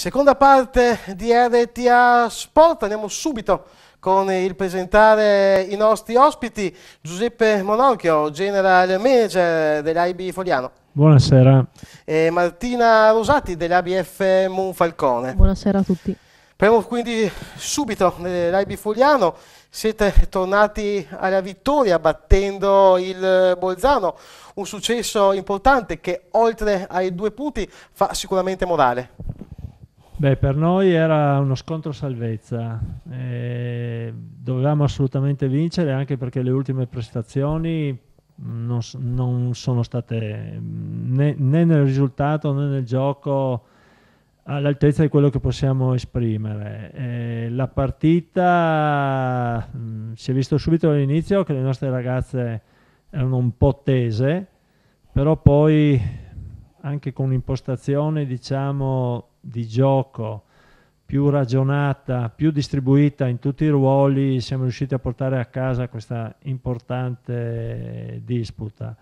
Seconda parte di RTA Sport, andiamo subito con il presentare i nostri ospiti. Giuseppe Monocchio, General Manager dell'AIB Fogliano. Buonasera. E Martina Rosati dell'ABF Monfalcone. Buonasera a tutti. Premo quindi subito nell'AIB eh, Fogliano, siete tornati alla vittoria battendo il Bolzano, un successo importante che oltre ai due punti fa sicuramente morale. Beh, per noi era uno scontro salvezza, eh, dovevamo assolutamente vincere anche perché le ultime prestazioni non, non sono state né, né, nel risultato né nel gioco all'altezza di quello che possiamo esprimere. Eh, la partita mh, si è visto subito all'inizio che le nostre ragazze erano un po' tese, però poi anche con un'impostazione diciamo di gioco più ragionata, più distribuita in tutti i ruoli, siamo riusciti a portare a casa questa importante disputa.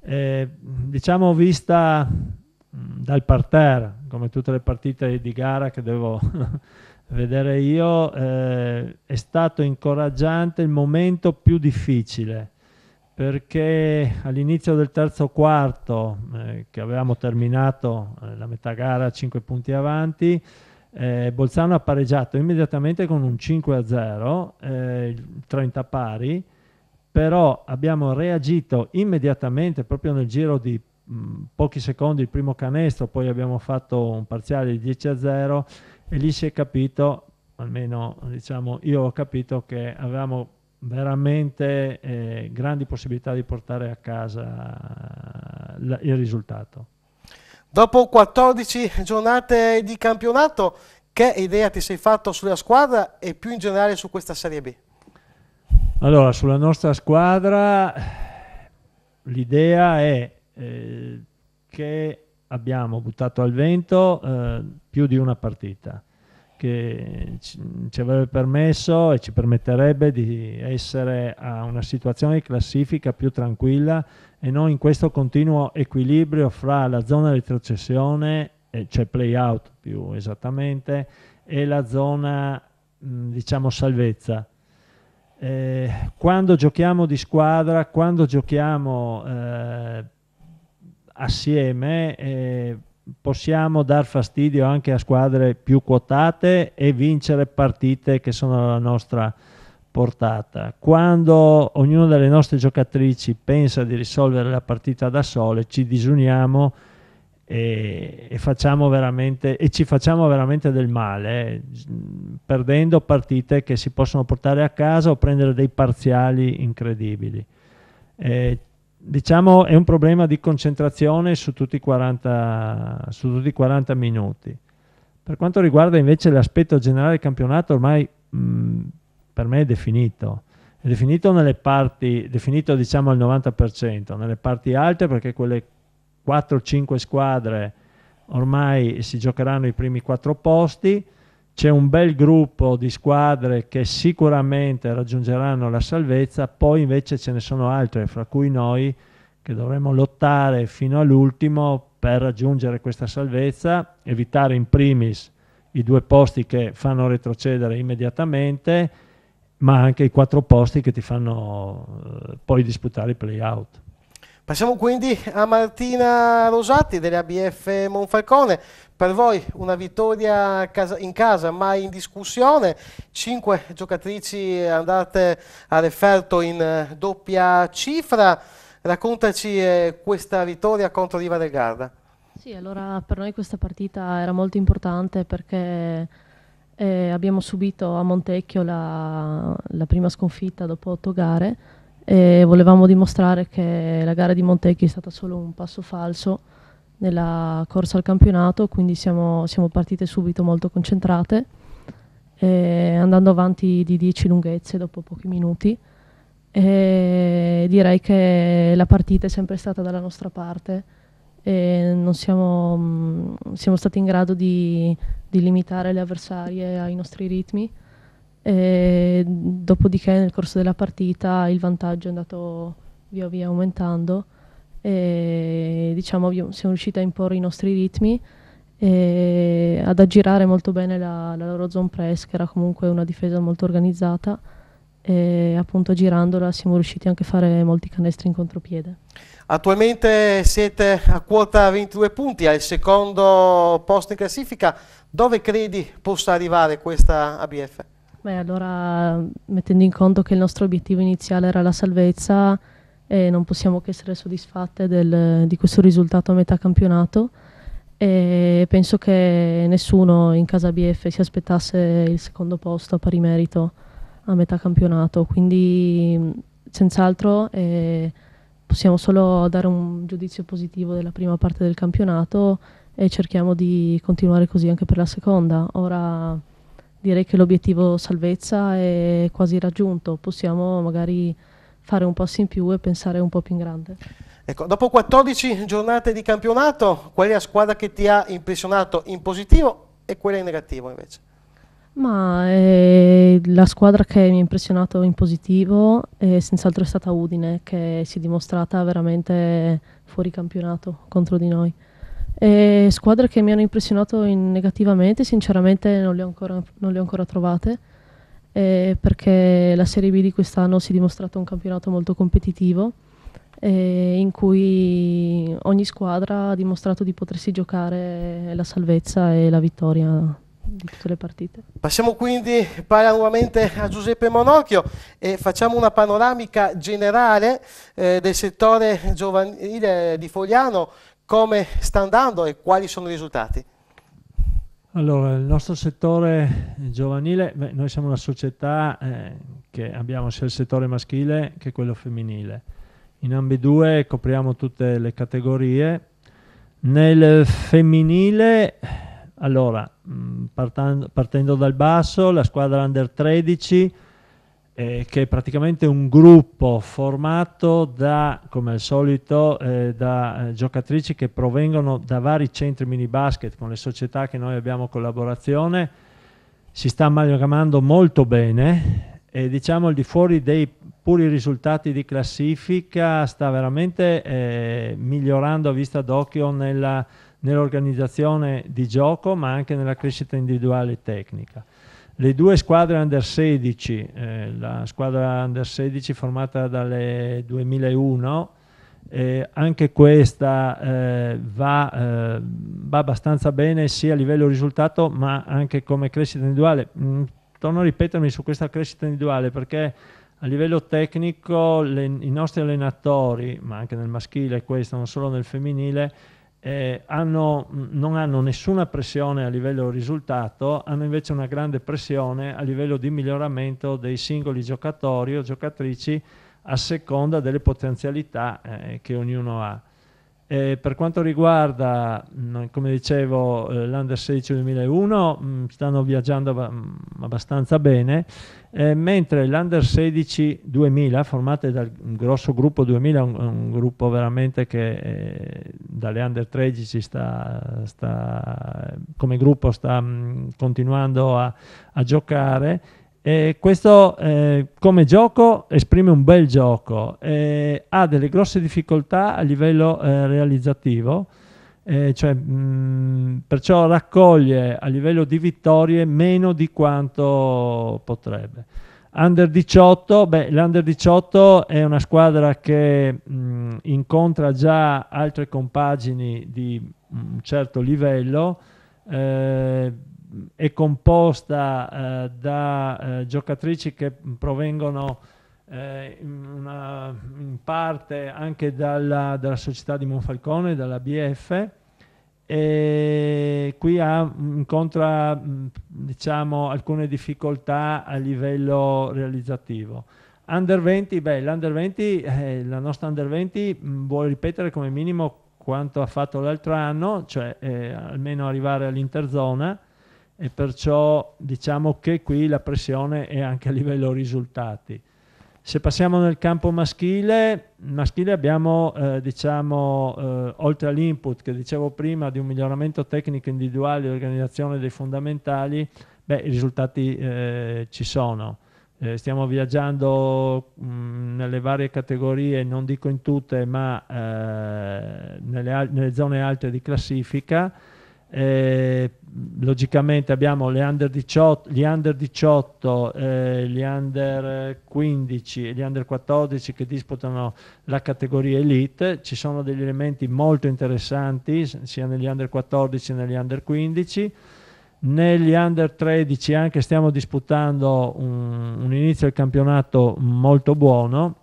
Eh, diciamo vista mm, dal parterre, come tutte le partite di gara che devo vedere io, eh, è stato incoraggiante il momento più difficile perché all'inizio del terzo quarto, eh, che avevamo terminato eh, la metà gara 5 punti avanti, eh, Bolzano ha pareggiato immediatamente con un 5-0, 30 eh, pari, però abbiamo reagito immediatamente proprio nel giro di mh, mm, pochi secondi il primo canestro, poi abbiamo fatto un parziale di 10-0 e lì si è capito, almeno diciamo, io ho capito che avevamo veramente eh, grandi possibilità di portare a casa eh, il risultato. Dopo 14 giornate di campionato, che idea ti sei fatto sulla squadra e più in generale su questa Serie B? Allora, sulla nostra squadra l'idea è eh, che abbiamo buttato al vento eh, più di una partita che ci avrebbe permesso e ci permetterebbe di essere a una situazione di classifica più tranquilla e non in questo continuo equilibrio fra la zona di retrocessione, eh, cioè play-out più esattamente, e la zona diciamo salvezza. Eh, quando giochiamo di squadra, quando giochiamo eh, assieme, eh, possiamo dar fastidio anche a squadre più quotate e vincere partite che sono alla nostra portata. Quando ognuna delle nostre giocatrici pensa di risolvere la partita da sole, ci disuniamo e, e, facciamo veramente, e ci facciamo veramente del male, eh, perdendo partite che si possono portare a casa o prendere dei parziali incredibili. Eh, diciamo è un problema di concentrazione su tutti i 40, tutti i 40 minuti. Per quanto riguarda invece l'aspetto generale del campionato, ormai mh, per me è definito. È definito nelle parti, definito diciamo al 90%, nelle parti alte perché quelle 4-5 squadre ormai si giocheranno i primi 4 posti, c'è un bel gruppo di squadre che sicuramente raggiungeranno la salvezza, poi invece ce ne sono altre, fra cui noi, che dovremo lottare fino all'ultimo per raggiungere questa salvezza, evitare in primis i due posti che fanno retrocedere immediatamente, ma anche i quattro posti che ti fanno eh, poi disputare i playout. Passiamo quindi a Martina Rosati dell'ABF Monfalcone. Per voi una vittoria in casa mai in discussione, cinque giocatrici andate a referto in eh, doppia cifra. Raccontaci eh, questa vittoria contro Riva del Garda. Sì, allora per noi questa partita era molto importante perché eh, abbiamo subito a Montecchio la, la prima sconfitta dopo otto gare e volevamo dimostrare che la gara di Montecchi è stata solo un passo falso nella corsa al campionato, quindi siamo, siamo partite subito molto concentrate, andando avanti di 10 lunghezze dopo pochi minuti. E direi che la partita è sempre stata dalla nostra parte e non siamo, mm, siamo stati in grado di, di limitare le avversarie ai nostri ritmi. E dopodiché nel corso della partita il vantaggio è andato via via aumentando e diciamo siamo riusciti a imporre i nostri ritmi e ad aggirare molto bene la, la loro zone press che era comunque una difesa molto organizzata e appunto girandola siamo riusciti anche a fare molti canestri in contropiede. Attualmente siete a quota 22 punti, al secondo posto in classifica, dove credi possa arrivare questa ABF? Beh, allora, mettendo in conto che il nostro obiettivo iniziale era la salvezza, eh, non possiamo che essere soddisfatte del, di questo risultato a metà campionato. E penso che nessuno in casa BF si aspettasse il secondo posto a pari merito a metà campionato, quindi senz'altro eh, possiamo solo dare un giudizio positivo della prima parte del campionato e cerchiamo di continuare così anche per la seconda. Ora direi che l'obiettivo salvezza è quasi raggiunto, possiamo magari fare un passo in più e pensare un po' più in grande. Ecco, dopo 14 giornate di campionato, qual è la squadra che ti ha impressionato in positivo e quella in negativo invece? Ma eh, la squadra che mi ha impressionato in positivo eh, è senz'altro stata Udine, che si è dimostrata veramente fuori campionato contro di noi. E squadre che mi hanno impressionato negativamente, sinceramente non le ho ancora, non le ho ancora trovate, eh, perché la Serie B di quest'anno si è dimostrato un campionato molto competitivo, eh, in cui ogni squadra ha dimostrato di potersi giocare la salvezza e la vittoria di tutte le partite. Passiamo quindi nuovamente a Giuseppe Monocchio e facciamo una panoramica generale eh, del settore giovanile di Fogliano, come sta andando e quali sono i risultati. Allora, il nostro settore giovanile, beh, noi siamo una società eh, che abbiamo sia il settore maschile che quello femminile. In ambedue copriamo tutte le categorie. Nel femminile allora, mm, partando, partendo dal basso, la squadra under 13 eh, che è praticamente un gruppo formato da, come al solito, eh, da eh, giocatrici che provengono da vari centri mini basket con le società che noi abbiamo collaborazione, si sta amalgamando molto bene e diciamo al di fuori dei puri risultati di classifica sta veramente eh, migliorando a vista d'occhio nella nell'organizzazione di gioco ma anche nella crescita individuale e tecnica. Le due squadre under 16, eh, la squadra under 16 formata dalle 2001, eh, anche questa eh, va, eh, va, abbastanza bene sia a livello risultato ma anche come crescita individuale. Mm, torno a ripetermi su questa crescita individuale perché a livello tecnico le, i nostri allenatori, ma anche nel maschile questo, non solo nel femminile, eh, hanno, non hanno nessuna pressione a livello risultato, hanno invece una grande pressione a livello di miglioramento dei singoli giocatori o giocatrici a seconda delle potenzialità eh, che ognuno ha. Eh, per quanto riguarda, mh, mm, come dicevo, eh, l'Under 16 2001 mh, stanno viaggiando mh, mm, abbastanza bene, eh, mentre l'Under 16 2000, formate dal grosso gruppo 2000, un, un gruppo veramente che eh, dalle Under 13 sta, sta come gruppo sta mm, continuando a, a giocare, eh, questo eh, come gioco esprime un bel gioco, eh, ha delle grosse difficoltà a livello eh, realizzativo, eh, cioè, mh, mm, perciò raccoglie a livello di vittorie meno di quanto potrebbe. Under 18, beh, l'Under 18 è una squadra che mh, mm, incontra già altre compagini di un certo livello eh, è composta eh, da eh, giocatrici che provengono eh, in, una, in, parte anche dalla, dalla, società di Monfalcone, dalla BF, e qui ha, mm, incontra mm, diciamo, alcune difficoltà a livello realizzativo. Under 20, beh, l'under 20, eh, la nostra under 20 mh, mm, vuole ripetere come minimo quanto ha fatto l'altro anno, cioè eh, almeno arrivare all'interzona, e perciò diciamo che qui la pressione è anche a livello risultati. Se passiamo nel campo maschile, maschile abbiamo eh, diciamo, eh, oltre all'input che dicevo prima di un miglioramento tecnico individuale e organizzazione dei fondamentali, beh, i risultati eh, ci sono. Eh, stiamo viaggiando mh, nelle varie categorie, non dico in tutte, ma eh, nelle, nelle zone alte di classifica eh, logicamente abbiamo le under 18, gli under 18, eh, gli under 15 e gli under 14 che disputano la categoria elite, ci sono degli elementi molto interessanti sia negli under 14 che negli under 15, negli under 13 anche stiamo disputando un, un inizio del campionato molto buono,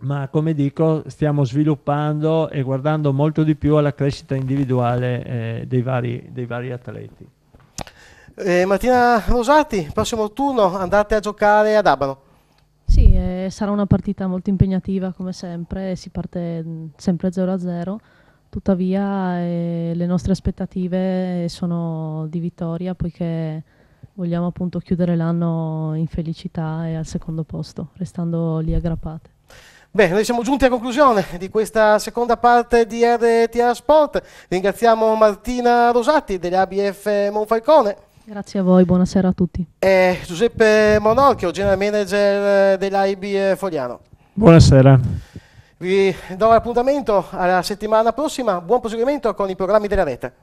ma come dico stiamo sviluppando e guardando molto di più alla crescita individuale eh, dei, vari, dei, vari, atleti. Eh, Martina Rosati, prossimo turno andate a giocare ad Abano. Sì, eh, sarà una partita molto impegnativa come sempre, si parte mm, sempre 0-0, tuttavia eh, le nostre aspettative sono di vittoria poiché vogliamo appunto chiudere l'anno in felicità e al secondo posto, restando lì aggrappate. Bene, noi siamo giunti a conclusione di questa seconda parte di RTA Sport. Ringraziamo Martina Rosatti dell'ABF Monfalcone. Grazie a voi, buonasera a tutti. E Giuseppe Monorchio, general manager dell'AIB Fogliano. Buonasera. Vi do l'appuntamento alla settimana prossima. Buon proseguimento con i programmi della rete.